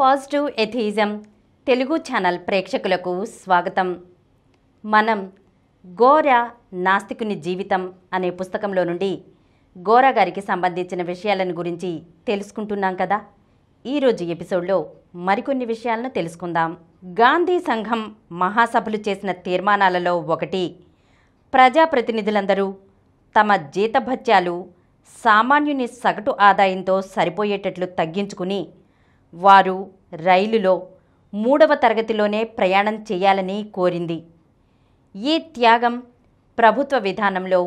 Positive atheism Telugu channel ప్రేక్షకులకు స్వాగతం మనం గోర నాస్తికుని జీవితం అనే పుస్తకంలో నుండి గోరా గారికి సంబంధించిన విషయాలను గురించి తెలుసుకుంటున్నాం కదా ఈరోజు ఎపిసోడ్లో మరికొన్ని విషయాలను తెలుసుకుందాం గాంధీ సంఘం మహాసభలు చేసిన తీర్మానాలలో ఒకటి ప్రజాప్రతినిధులందరూ తమ జీతభత్యాలు సామాన్యుని సగటు ఆదాయంతో సరిపోయేటట్లు తగ్గించుకుని వారు రైలులో మూడవ తరగతిలోనే ప్రయాణం చేయాలని కోరింది ఈ త్యాగం ప్రభుత్వ విధానంలో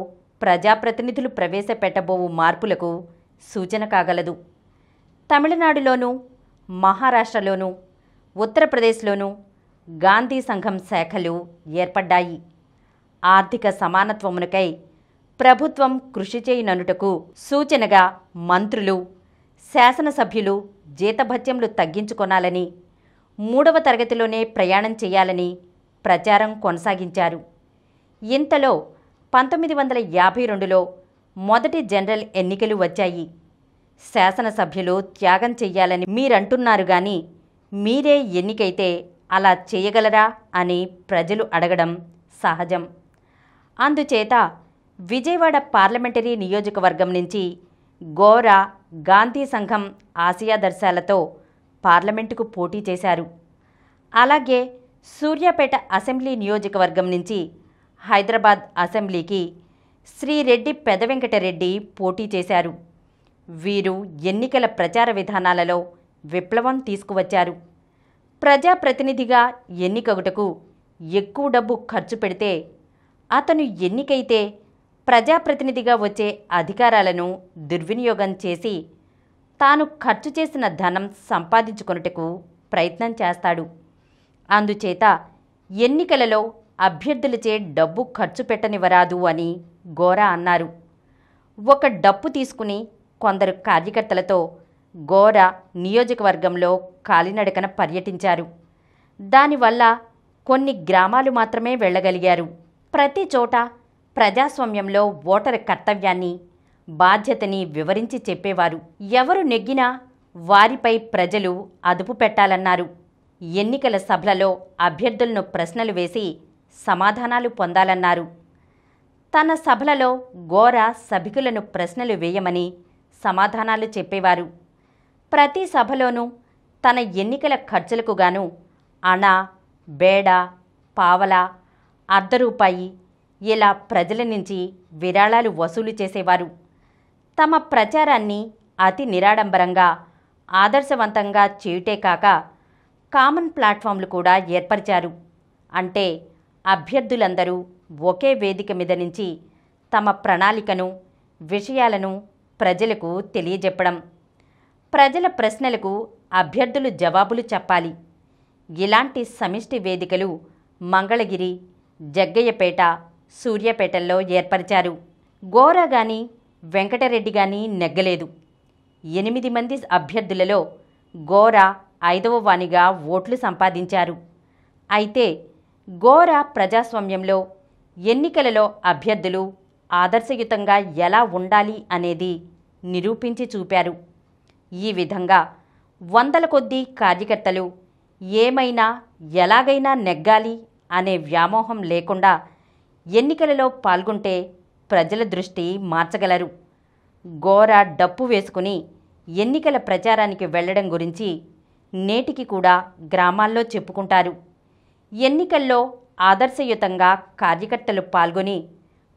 ప్రజాప్రతినిధులు ప్రవేశపెట్టబోవు మార్పులకు సూచన కాగలదు తమిళనాడులోనూ మహారాష్ట్రలోనూ ఉత్తరప్రదేశ్లోనూ గాంధీ సంఘం శాఖలు ఏర్పడ్డాయి ఆర్థిక సమానత్వమునకై ప్రభుత్వం కృషి చేయననుటకు సూచనగా మంత్రులు శాసనసభ్యులు జీతభత్యంలు తగ్గించుకొనాలని మూడవ తరగతిలోనే ప్రయాణం చేయాలని ప్రచారం కొనసాగించారు ఇంతలో పంతొమ్మిది వందల యాభై రెండులో మొదటి జనరల్ ఎన్నికలు వచ్చాయి శాసనసభ్యులు త్యాగం చెయ్యాలని మీరంటున్నారు కానీ మీరే ఎన్నికైతే అలా చేయగలరా అని ప్రజలు అడగడం సహజం అందుచేత విజయవాడ పార్లమెంటరీ నియోజకవర్గం నుంచి గోరా గాంధీ సంఘం ఆసియా దర్శాలతో పార్లమెంటుకు పోటీ చేశారు అలాగే సూర్యాపేట అసెంబ్లీ నియోజకవర్గం నుంచి హైదరాబాద్ అసెంబ్లీకి శ్రీరెడ్డి పెదవెంకటరెడ్డి పోటీ చేశారు వీరు ఎన్నికల ప్రచార విధానాలలో విప్లవం తీసుకువచ్చారు ప్రజాప్రతినిధిగా ఎన్నికగుటకు ఎక్కువ డబ్బు ఖర్చు పెడితే అతను ఎన్నికైతే ప్రజాప్రతినిధిగా వచ్చే అధికారాలను దుర్వినియోగం చేసి తాను ఖర్చు చేసిన ధనం సంపాదించుకొనుటకు ప్రయత్నం చేస్తాడు అందుచేత ఎన్నికలలో అభ్యర్థులచే డబ్బు ఖర్చు పెట్టనివరాదు అని గోరా అన్నారు ఒక డప్పు తీసుకుని కొందరు కార్యకర్తలతో గోర నియోజకవర్గంలో కాలినడకన పర్యటించారు దానివల్ల కొన్ని గ్రామాలు మాత్రమే వెళ్ళగలిగారు ప్రతి చోట ప్రజాస్వామ్యంలో ఓటరు కర్తవ్యాన్ని బాధ్యతని వివరించి చెప్పేవారు ఎవరు నెగ్గినా వారిపై ప్రజలు అదుపు పెట్టాలన్నారు ఎన్నికల సభలలో అభ్యర్థులను ప్రశ్నలు వేసి సమాధానాలు పొందాలన్నారు తన సభలలో ఘోర సభికులను ప్రశ్నలు వేయమని సమాధానాలు చెప్పేవారు ప్రతి సభలోనూ తన ఎన్నికల ఖర్చులకు గాను అణ బేడ పావల అర్ధ రూపాయి ఇలా ప్రజల నుంచి విరాళాలు వసూలు చేసేవారు తమ ప్రచారాన్ని అతి నిరాడంబరంగా ఆదర్శవంతంగా చేయుటే కాక కామన్ ప్లాట్ఫామ్లు కూడా ఏర్పరిచారు అంటే అభ్యర్థులందరూ ఒకే వేదిక మీద నుంచి తమ ప్రణాళికను విషయాలను ప్రజలకు తెలియజెప్పడం ప్రజల ప్రశ్నలకు అభ్యర్థులు జవాబులు చెప్పాలి ఇలాంటి సమిష్టి వేదికలు మంగళగిరి జగ్గయ్యపేట సూర్యాపేటలో ఏర్పరిచారు గోరా గాని వెంకటరెడ్డి గాని నెగ్గలేదు ఎనిమిది మంది అభ్యర్థులలో గోరా ఐదవ వాణిగా ఓట్లు సంపాదించారు అయితే గోరా ప్రజాస్వామ్యంలో ఎన్నికలలో అభ్యర్థులు ఆదర్శయుతంగా ఎలా ఉండాలి అనేది నిరూపించి చూపారు ఈ విధంగా వందల కొద్దీ కార్యకర్తలు ఏమైనా ఎలాగైనా నెగ్గాలి అనే వ్యామోహం లేకుండా ఎన్నికలలో పాల్గొంటే ప్రజల దృష్టి మార్చగలరు ఘోర డప్పు వేసుకుని ఎన్నికల ప్రచారానికి వెళ్లడం గురించి నేటికి కూడా గ్రామాల్లో చెప్పుకుంటారు ఎన్నికల్లో ఆదర్శయుతంగా కార్యకర్తలు పాల్గొని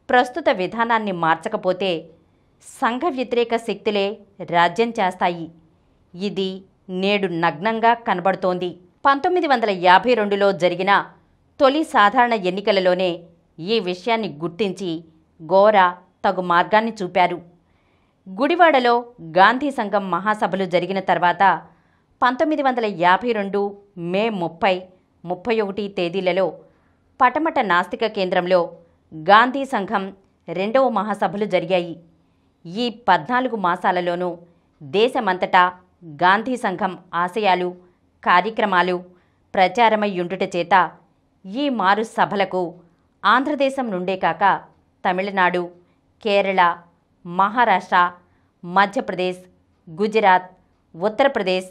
ప్రస్తుత విధానాన్ని మార్చకపోతే సంఘ వ్యతిరేక శక్తులే రాజ్యం చేస్తాయి ఇది నేడు నగ్నంగా కనబడుతోంది పంతొమ్మిది వందల యాభై రెండులో జరిగిన తొలి సాధారణ ఎన్నికలలోనే ఈ విషయాన్ని గుర్తించి ఘోర తగు మార్గాన్ని చూపారు గుడివాడలో గాంధీ సంఘం మహాసభలు జరిగిన తర్వాత పంతొమ్మిది వందల యాభై రెండు మే ముప్పై ముప్పై ఒకటి తేదీలలో పటమట నాస్తిక కేంద్రంలో గాంధీ సంఘం రెండవ మహాసభలు జరిగాయి ఈ పద్నాలుగు మాసాలలోనూ దేశమంతటా గాంధీ సంఘం ఆశయాలు కార్యక్రమాలు ప్రచారమై ఉండుట చేత ఈ మారు సభలకు ఆంధ్రదేశం నుండే కాక తమిళనాడు కేరళ మహారాష్ట్ర మధ్యప్రదేశ్ గుజరాత్ ఉత్తరప్రదేశ్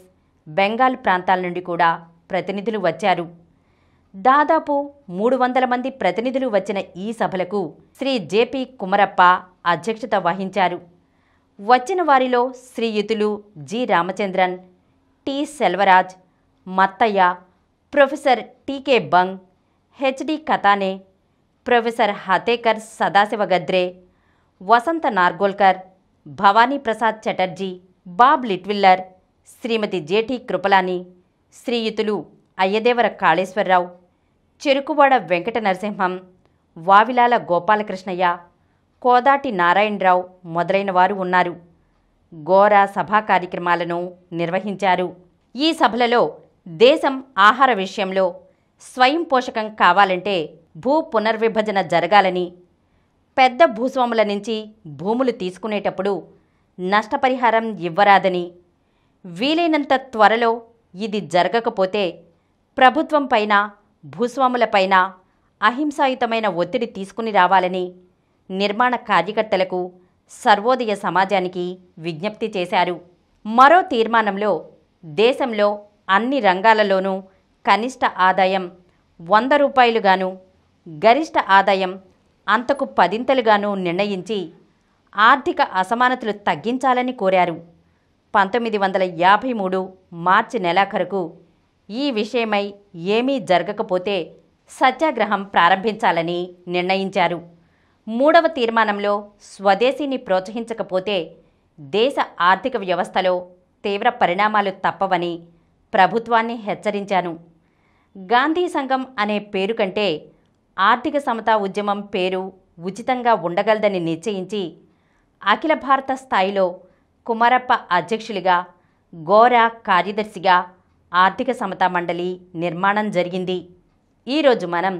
బెంగాల్ ప్రాంతాల నుండి కూడా ప్రతినిధులు వచ్చారు దాదాపు మూడు వందల మంది ప్రతినిధులు వచ్చిన ఈ సభలకు శ్రీ జేపీ కుమరప్ప అధ్యక్షత వహించారు వచ్చిన వారిలో శ్రీయుతులు G Ramachandran T Selvaraj Mathaiah professor T K Bang H D Kathane professor Hatekar Sadashiv Gadre Vasanta Nargolkar Bhavani Prasad Chatterjee Bob Litwiller Shrimati J T Kripalani శ్రీయుతులు అయ్యదేవర కాళేశ్వరరావు చెరుకువాడ వెంకట నరసింహం వావిలాల గోపాలకృష్ణయ్య కోదాటి నారాయణరావు మొదలైన వారు ఉన్నారు ఘోర సభా కార్యక్రమాలను నిర్వహించారు ఈ సభలలో దేశం ఆహార విషయంలో స్వయం పోషకం కావాలంటే భూ పునర్విభజన జరగాలని పెద్ద భూస్వాముల నుంచి భూములు తీసుకునేటప్పుడు నష్టపరిహారం ఇవ్వరాదని వీలైనంత త్వరలో ఇది జరగకపోతే ప్రభుత్వం పైన భూస్వాములపైన అహింసాయుతమైన ఒత్తిడి తీసుకుని రావాలని నిర్మాణ కార్యకర్తలకు సర్వోదయ సమాజానికి విజ్ఞప్తి చేశారు మరో తీర్మానంలో దేశంలో అన్ని రంగాలలోనూ కనిష్ట ఆదాయం వంద రూపాయలుగాను గరిష్ట ఆదాయం అంతకు పదింతలుగాను నిర్ణయించి ఆర్థిక అసమానతలు తగ్గించాలని కోరారు పంతొమ్మిది వందల యాభై మూడు మార్చి నెలాఖరుకు ఈ విషయమై ఏమీ జరగకపోతే సత్యాగ్రహం ప్రారంభించాలని నిర్ణయించారు మూడవ తీర్మానంలో స్వదేశీని ప్రోత్సహించకపోతే దేశ ఆర్థిక వ్యవస్థలో తీవ్ర పరిణామాలు తప్పవని ప్రభుత్వాన్ని హెచ్చరించాను గాంధీ సంఘం అనే పేరు కంటే ఆర్థిక సమతా ఉద్యమం పేరు ఉచితంగా ఉండగలదని నిశ్చయించి అఖిల భారత స్థాయిలో కుమారప్ప అధ్యక్షులుగా ఘోర కార్యదర్శిగా ఆర్థిక సమతా మండలి నిర్మాణం జరిగింది ఈరోజు మనం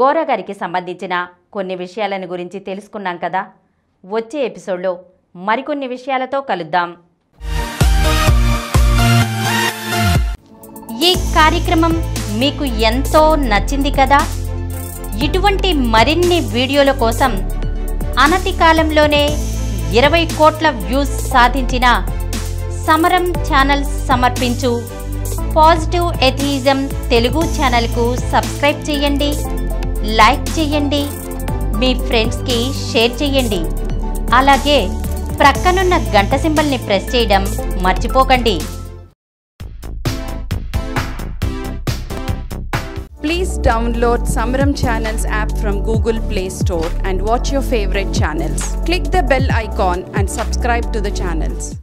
ఘోర గారికి సంబంధించిన కొన్ని విషయాలను గురించి తెలుసుకున్నాం కదా వచ్చే ఎపిసోడ్లో మరికొన్ని విషయాలతో కలుద్దాం ఈ కార్యక్రమం మీకు ఎంతో నచ్చింది కదా ఇటువంటి మరిన్ని వీడియోల కోసం అనతి కాలంలోనే ఇరవై కోట్ల వ్యూస్ సాధించిన సమరం ఛానల్ సమర్పించు పాజిటివ్ ఎథిజం తెలుగు ఛానల్కు సబ్స్క్రైబ్ చేయండి లైక్ చేయండి మీ ఫ్రెండ్స్కి షేర్ చేయండి అలాగే ప్రక్కనున్న గంట సింబల్ని ప్రెస్ చేయడం మర్చిపోకండి Please download Samram Channels app from Google Play Store and watch your favorite channels. Click the bell icon and subscribe to the channels.